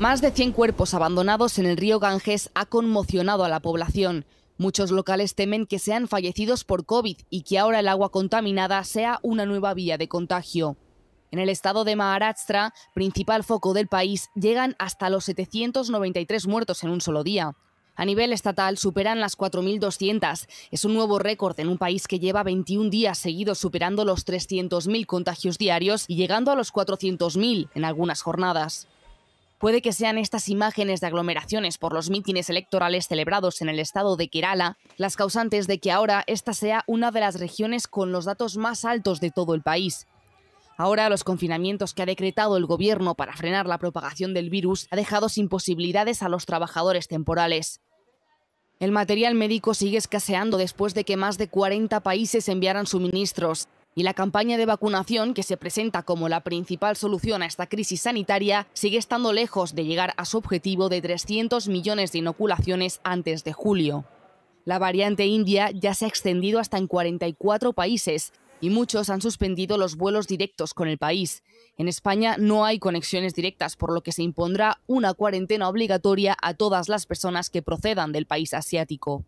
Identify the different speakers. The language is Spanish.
Speaker 1: Más de 100 cuerpos abandonados en el río Ganges ha conmocionado a la población. Muchos locales temen que sean fallecidos por COVID y que ahora el agua contaminada sea una nueva vía de contagio. En el estado de Maharashtra, principal foco del país, llegan hasta los 793 muertos en un solo día. A nivel estatal superan las 4.200. Es un nuevo récord en un país que lleva 21 días seguidos superando los 300.000 contagios diarios y llegando a los 400.000 en algunas jornadas. Puede que sean estas imágenes de aglomeraciones por los mítines electorales celebrados en el estado de Kerala las causantes de que ahora esta sea una de las regiones con los datos más altos de todo el país. Ahora los confinamientos que ha decretado el gobierno para frenar la propagación del virus ha dejado sin posibilidades a los trabajadores temporales. El material médico sigue escaseando después de que más de 40 países enviaran suministros, y la campaña de vacunación, que se presenta como la principal solución a esta crisis sanitaria, sigue estando lejos de llegar a su objetivo de 300 millones de inoculaciones antes de julio. La variante india ya se ha extendido hasta en 44 países y muchos han suspendido los vuelos directos con el país. En España no hay conexiones directas, por lo que se impondrá una cuarentena obligatoria a todas las personas que procedan del país asiático.